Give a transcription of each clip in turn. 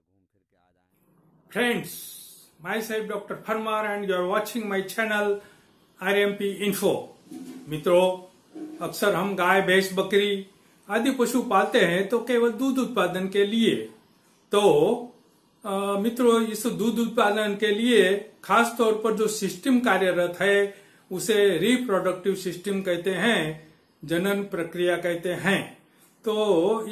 घूम फिर के आ जाए फ्रेंड्स माई सेल्फ डॉक्टर फरमार and you are watching my channel R M P info मित्रों अक्सर हम गाय भैंस बकरी आदि पशु पालते हैं तो केवल दूध उत्पादन के लिए तो मित्रों इस दूध उत्पादन के लिए खास तौर पर जो सिस्टम कार्यरत है उसे रिप्रोडक्टिव सिस्टम कहते हैं जनन प्रक्रिया कहते हैं तो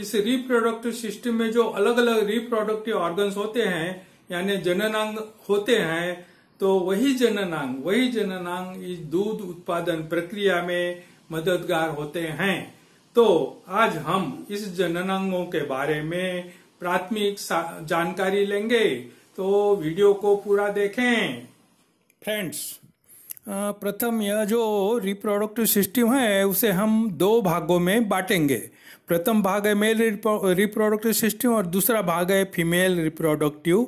इस रिप्रोडक्टिव सिस्टम में जो अलग अलग रिप्रोडक्टिव ऑर्गन्स होते हैं यानी जननांग होते हैं तो वही जननांग वही जननांग इस दूध उत्पादन प्रक्रिया में मददगार होते हैं तो आज हम इस जननांगों के बारे में प्राथमिक जानकारी लेंगे तो वीडियो को पूरा देखें फ्रेंड्स प्रथम यह जो रिप्रोडक्टिव सिस्टम है उसे हम दो भागों में बांटेंगे प्रथम भाग है मेल रिप्रोडक्टिव सिस्टम और दूसरा भाग है फीमेल रिप्रोडक्टिव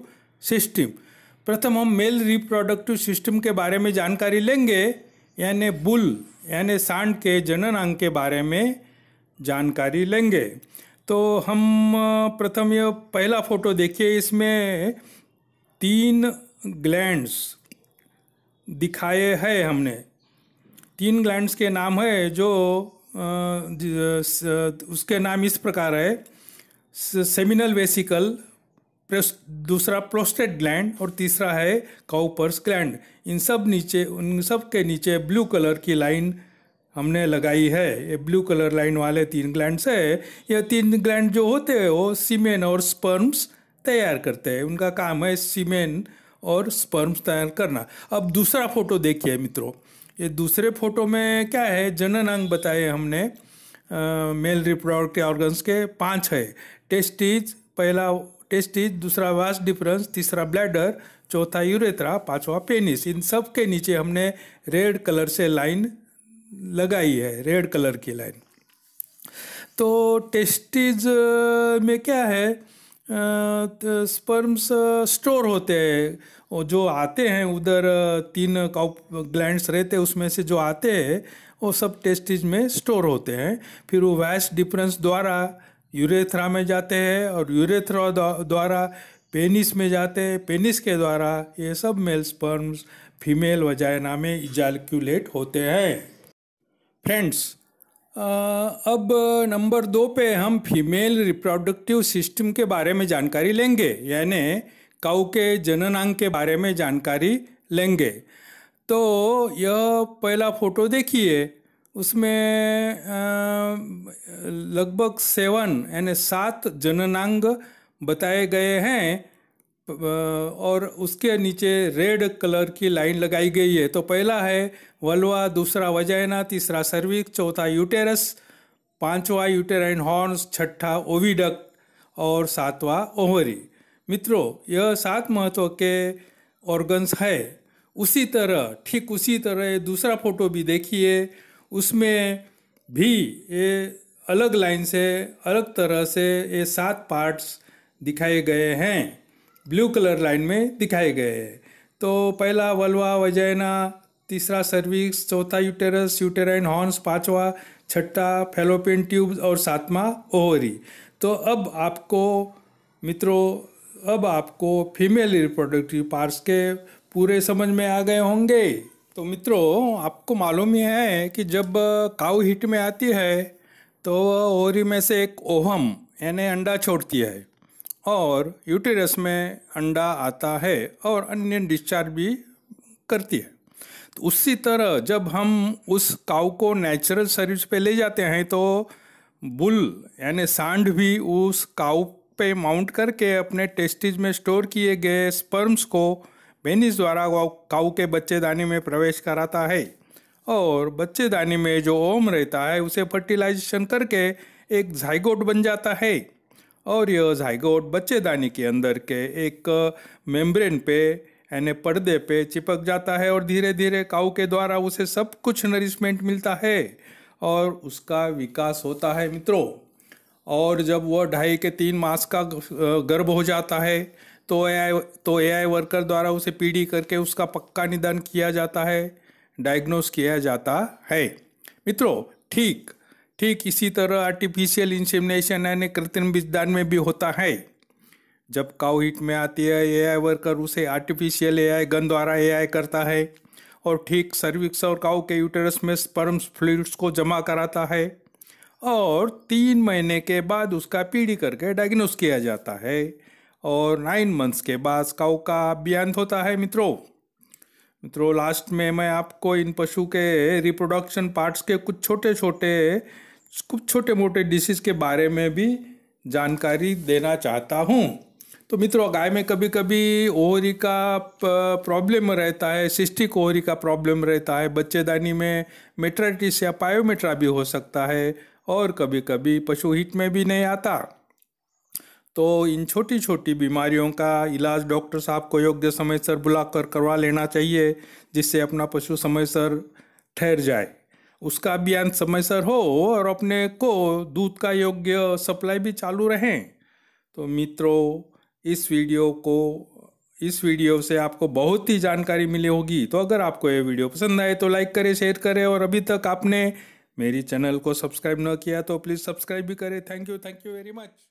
सिस्टम प्रथम हम मेल रिप्रोडक्टिव सिस्टम के बारे में जानकारी लेंगे यानी बुल यानी सांड के जनन अंग के बारे में जानकारी लेंगे तो हम प्रथम यह पहला फोटो देखिए इसमें तीन ग्लैंड्स दिखाए हैं हमने तीन ग्लैंड्स के नाम है जो उसके नाम इस प्रकार है सेमिनल वेसिकल दूसरा प्रोस्टेट ग्लैंड और तीसरा है काउपर्स ग्लैंड इन सब नीचे उन सब के नीचे ब्लू कलर की लाइन हमने लगाई है ये ब्लू कलर लाइन वाले तीन ग्लैंड्स है ये तीन ग्लैंड जो होते हैं वो सीमेन और स्पर्म्स तैयार करते हैं उनका काम है सीमेन और स्पर्म्स तैयार करना अब दूसरा फोटो देखिए मित्रों ये दूसरे फोटो में क्या है जनन अंग बताए हमने आ, मेल रिप्रोडक्टिव ऑर्गन्स के पांच है टेस्टिज पहला टेस्टिज दूसरा वास डिफरेंस तीसरा ब्लैडर चौथा यूरेथ्रा पांचवा पेनिस इन सब के नीचे हमने रेड कलर से लाइन लगाई है रेड कलर की लाइन तो टेस्टिज में क्या है स्पर्म्स स्टोर होते हैं और जो आते हैं उधर तीन काउप ग्लैंड्स रहते हैं उसमें से जो आते हैं वो सब टेस्टिज में स्टोर होते हैं फिर वो वैस डिफरेंस द्वारा यूरेथ्रा में जाते हैं और यूरेथ्रा द्वारा पेनिस में जाते हैं पेनिस के द्वारा ये सब मेल स्पर्म्स फीमेल वजायना में इजालक्यूलेट होते हैं फ्रेंड्स अब नंबर दो पे हम फीमेल रिप्रोडक्टिव सिस्टम के बारे में जानकारी लेंगे यानी काऊ के जननांग के बारे में जानकारी लेंगे तो यह पहला फ़ोटो देखिए उसमें लगभग सेवन यानी सात जननांग बताए गए हैं और उसके नीचे रेड कलर की लाइन लगाई गई है तो पहला है वलवा दूसरा वजाइना तीसरा सर्विक चौथा यूटेरस पांचवा यूटेराइन हॉर्न्स छठा ओविडक और सातवा ओवरी मित्रों यह सात महत्व के ऑर्गन्स है उसी तरह ठीक उसी तरह दूसरा फोटो भी देखिए उसमें भी ये अलग लाइन से अलग तरह से ये सात पार्ट्स दिखाए गए हैं ब्लू कलर लाइन में दिखाए गए हैं तो पहला वलवा वजैना तीसरा सर्विक्स चौथा यूटेरस यूटेराइन हॉर्न्स पांचवा छठा फेलोपियन ट्यूब्स और सातवा ओवरी तो अब आपको मित्रों अब आपको फीमेल रिप्रोडक्टिव पार्ट्स के पूरे समझ में आ गए होंगे तो मित्रों आपको मालूम ही है कि जब काउ हिट में आती है तो ओवरी में से एक ओहम यानी अंडा छोड़ती है और यूटेरस में अंडा आता है और अन्य डिस्चार्ज भी करती है तो उसी तरह जब हम उस काउ को नेचुरल सर्विस पे ले जाते हैं तो बुल यानी सांड भी उस काउ पे माउंट करके अपने टेस्टिज में स्टोर किए गए स्पर्म्स को बेनिस द्वारा काउ के बच्चेदानी में प्रवेश कराता है और बच्चेदानी में जो ओम रहता है उसे फर्टिलाइजेशन करके एक झाइगोट बन जाता है और यह जाइगोट बच्चेदानी के अंदर के एक मेम्ब्रेन पे यानी पर्दे पे चिपक जाता है और धीरे धीरे काऊ के द्वारा उसे सब कुछ नरिशमेंट मिलता है और उसका विकास होता है मित्रों और जब वह ढाई के तीन मास का गर्भ हो जाता है तो एआई तो एआई वर्कर द्वारा उसे पीडी करके उसका पक्का निदान किया जाता है डायग्नोस किया जाता है मित्रों ठीक ठीक इसी तरह आर्टिफिशियल इंसेमिनेशन यानी कृत्रिम बीजदान में भी होता है जब काउ हिट में आती है एआई वर्कर उसे आर्टिफिशियल एआई गन द्वारा एआई करता है और ठीक सर्विक्स और काउ के यूटेरस में स्पर्म्स फ्लूड्स को जमा कराता है और तीन महीने के बाद उसका पीढ़ी करके डायग्नोस किया जाता है और नाइन मंथ्स के बाद काउ का अभियान होता है मित्रों मित्रों लास्ट में मैं आपको इन पशु के रिप्रोडक्शन पार्ट्स के कुछ छोटे छोटे कुछ छोटे मोटे डिशेज़ के बारे में भी जानकारी देना चाहता हूँ तो मित्रों गाय में कभी कभी ओहरी का प्रॉब्लम रहता है सिस्टिक ओहरी का प्रॉब्लम रहता है बच्चेदानी में मेट्राइटिस या पायोमेट्रा भी हो सकता है और कभी कभी पशु हिट में भी नहीं आता तो इन छोटी छोटी बीमारियों का इलाज डॉक्टर साहब को योग्य समय सर बुला कर करवा लेना चाहिए जिससे अपना पशु समय सर ठहर जाए उसका अभियान समय सर हो और अपने को दूध का योग्य सप्लाई भी चालू रहें तो मित्रों इस वीडियो को इस वीडियो से आपको बहुत ही जानकारी मिली होगी तो अगर आपको ये वीडियो पसंद आए तो लाइक करें शेयर करें और अभी तक आपने मेरी चैनल को सब्सक्राइब न किया तो प्लीज़ सब्सक्राइब भी करें thank you thank you very much